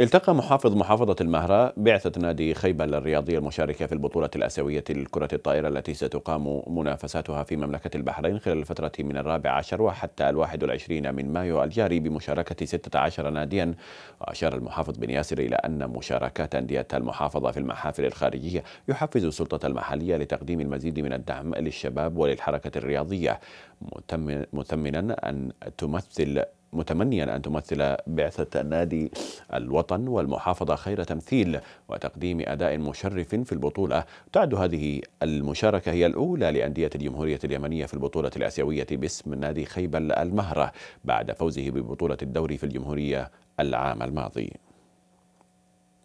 التقى محافظ محافظة المهرة بعثة نادي خيبل الرياضية المشاركة في البطولة الآسيوية لكرة الطائرة التي ستقام منافساتها في مملكة البحرين خلال الفترة من الرابع عشر وحتى الواحد والعشرين من مايو الجاري بمشاركة ستة عشر ناديا وأشار المحافظ بن ياسر إلى أن مشاركات أندية المحافظة في المحافل الخارجية يحفز السلطة المحلية لتقديم المزيد من الدعم للشباب وللحركة الرياضية مثمنا أن تمثل متمنيا أن تمثل بعثة نادي الوطن والمحافظة خير تمثيل وتقديم أداء مشرف في البطولة تعد هذه المشاركة هي الأولى لأندية الجمهورية اليمنية في البطولة الآسيوية باسم نادي خيبل المهرة بعد فوزه ببطولة الدوري في الجمهورية العام الماضي